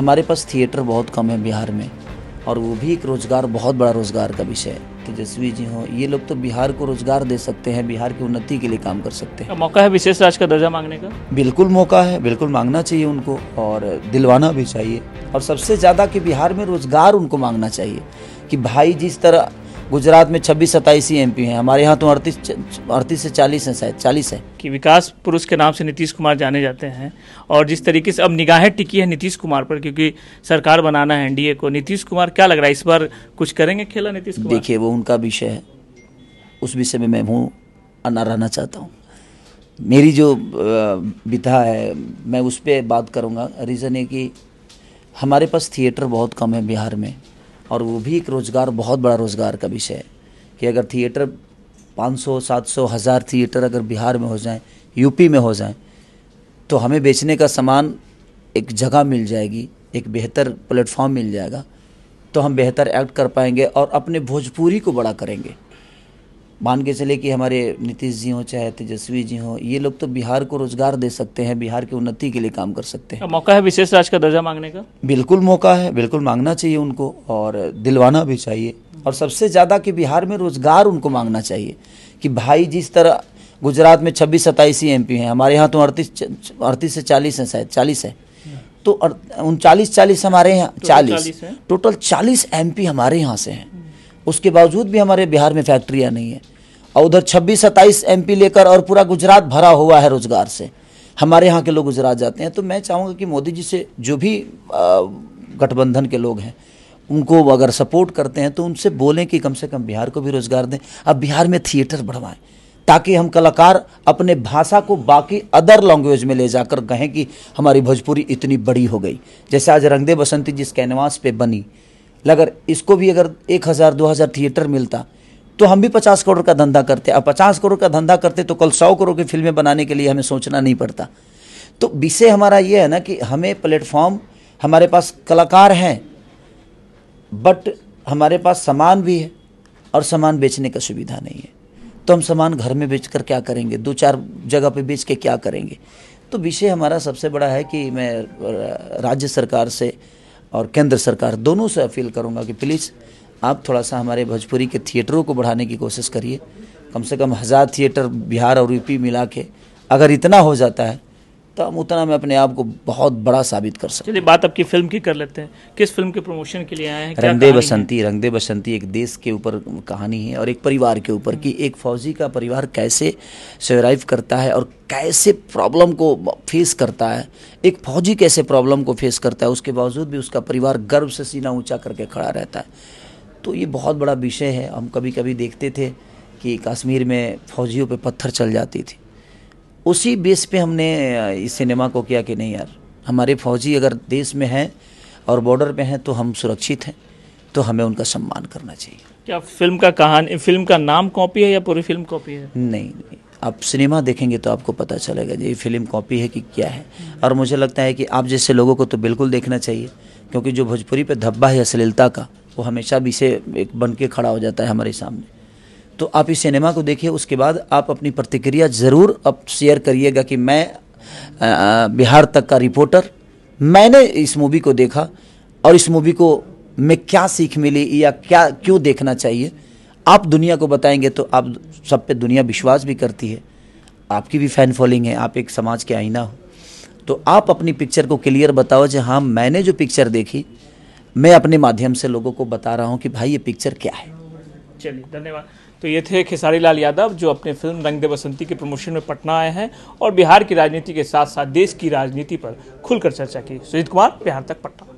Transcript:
हमारे पास थिएटर बहुत कम है बिहार में और वो भी एक रोज़गार बहुत बड़ा रोज़गार का विषय है तेजस्वी जी हों ये लोग तो बिहार को रोजगार दे सकते हैं बिहार की उन्नति के लिए काम कर सकते हैं मौका है विशेष राज का दर्जा मांगने का बिल्कुल मौका है बिल्कुल मांगना चाहिए उनको और दिलवाना भी चाहिए और सबसे ज़्यादा कि बिहार में रोजगार उनको मांगना चाहिए कि भाई जिस तरह गुजरात में छब्बीस सत्ताईस ही एम हैं हमारे यहाँ तो अड़तीस अड़तीस से चालीस हैं शायद चालीस है कि विकास पुरुष के नाम से नीतीश कुमार जाने जाते हैं और जिस तरीके से अब निगाहें टिकी है नीतीश कुमार पर क्योंकि सरकार बनाना है एनडीए को नीतीश कुमार क्या लग रहा है इस बार कुछ करेंगे खेला नीतीश कुमार देखिए वो उनका विषय है उस विषय में मैं हूँ अना रहना चाहता हूँ मेरी जो विधा है मैं उस पर बात करूँगा रीज़न ये कि हमारे पास थिएटर बहुत कम है बिहार में और वो भी एक रोज़गार बहुत बड़ा रोज़गार का विषय है कि अगर थिएटर 500 700 हज़ार थिएटर अगर बिहार में हो जाएं यूपी में हो जाएं तो हमें बेचने का सामान एक जगह मिल जाएगी एक बेहतर प्लेटफॉर्म मिल जाएगा तो हम बेहतर एक्ट कर पाएंगे और अपने भोजपुरी को बड़ा करेंगे मान के चले कि हमारे नीतीश जी हों चाहे तेजस्वी जी हों ये लोग तो बिहार को रोजगार दे सकते हैं बिहार की उन्नति के लिए काम कर सकते हैं मौका है विशेष राज्य का दर्जा मांगने का बिल्कुल मौका है बिल्कुल मांगना चाहिए उनको और दिलवाना भी चाहिए और सबसे ज़्यादा कि बिहार में रोजगार उनको मांगना चाहिए कि भाई जिस तरह गुजरात में छब्बीस सत्ताईस ही एम हैं हमारे यहाँ तो अड़तीस अड़तीस से चालीस हैं शायद चालीस है तो उनचालीस चालीस हमारे यहाँ चालीस टोटल चालीस एम हमारे यहाँ से हैं उसके बावजूद भी हमारे बिहार में फैक्ट्रियाँ नहीं है और उधर छब्बीस सत्ताईस एम लेकर और पूरा गुजरात भरा हुआ है रोजगार से हमारे यहाँ के लोग गुजरात जाते हैं तो मैं चाहूँगा कि मोदी जी से जो भी गठबंधन के लोग हैं उनको अगर सपोर्ट करते हैं तो उनसे बोलें कि कम से कम बिहार को भी रोज़गार दें अब बिहार में थिएटर बढ़वाएं ताकि हम कलाकार अपने भाषा को बाकी अदर लैंग्वेज में ले जाकर कहें कि हमारी भोजपुरी इतनी बड़ी हो गई जैसे आज रंगदे बसंती जिस कैनवास पे बनी लगर इसको भी अगर एक हज़ार दो हज़ार थिएटर मिलता तो हम भी पचास करोड़ का धंधा करते अब पचास करोड़ का धंधा करते तो कल सौ करोड़ की फिल्में बनाने के लिए हमें सोचना नहीं पड़ता तो विषय हमारा ये है ना कि हमें प्लेटफॉर्म हमारे पास कलाकार हैं बट हमारे पास सामान भी है और सामान बेचने का सुविधा नहीं है तो हम सामान घर में बेच कर क्या करेंगे दो चार जगह पे बेच के क्या करेंगे तो विषय हमारा सबसे बड़ा है कि मैं राज्य सरकार से और केंद्र सरकार दोनों से अपील करूँगा कि प्लीज़ आप थोड़ा सा हमारे भोजपुरी के थिएटरों को बढ़ाने की कोशिश करिए कम से कम हज़ार थिएटर बिहार और यूपी मिला के अगर इतना हो जाता है तो हम उतना में अपने आप को बहुत बड़ा साबित कर सकते चलिए बात आपकी फिल्म की कर लेते हैं किस फिल्म के प्रमोशन के लिए आए हैं रंगदे बसंती रंगदे बसंती एक देश के ऊपर कहानी है और एक परिवार के ऊपर कि एक फौजी का परिवार कैसे सर्वाइव करता है और कैसे प्रॉब्लम को फेस करता है एक फौजी कैसे प्रॉब्लम को फेस करता है उसके बावजूद भी उसका परिवार गर्व से सीना ऊंचा करके खड़ा रहता है तो ये बहुत बड़ा विषय है हम कभी कभी देखते थे कि कश्मीर में फौजियों पे पत्थर चल जाती थी उसी बेस पे हमने इस सिनेमा को किया कि नहीं यार हमारे फौजी अगर देश में हैं और बॉर्डर पे हैं तो हम सुरक्षित हैं तो हमें उनका सम्मान करना चाहिए क्या फिल्म का कहानी फिल्म का नाम कॉपी है या पूरी फिल्म कॉपी है नहीं नहीं आप सिनेमा देखेंगे तो आपको पता चलेगा ये फिल्म कॉपी है कि क्या है और मुझे लगता है कि आप जैसे लोगों को तो बिल्कुल देखना चाहिए क्योंकि जो भोजपुरी पे धब्बा है अश्लीलता का वो हमेशा भी से एक बन के खड़ा हो जाता है हमारे सामने तो आप इस सिनेमा को देखिए उसके बाद आप अपनी प्रतिक्रिया ज़रूर अब शेयर करिएगा कि मैं बिहार तक का रिपोर्टर मैंने इस मूवी को देखा और इस मूवी को मैं क्या सीख मिली या क्या क्यों देखना चाहिए आप दुनिया को बताएंगे तो आप सब पे दुनिया विश्वास भी करती है आपकी भी फैन फॉलोइंग है आप एक समाज के आईना हो तो आप अपनी पिक्चर को क्लियर बताओ जो हाँ मैंने जो पिक्चर देखी मैं अपने माध्यम से लोगों को बता रहा हूँ कि भाई ये पिक्चर क्या है चलिए धन्यवाद तो ये थे खेसारी लाल यादव जो अपने फिल्म रंग दे बसंती के प्रमोशन में पटना आए हैं और बिहार की राजनीति के साथ साथ देश की राजनीति पर खुलकर चर्चा की सुजीत कुमार बिहार तक पटना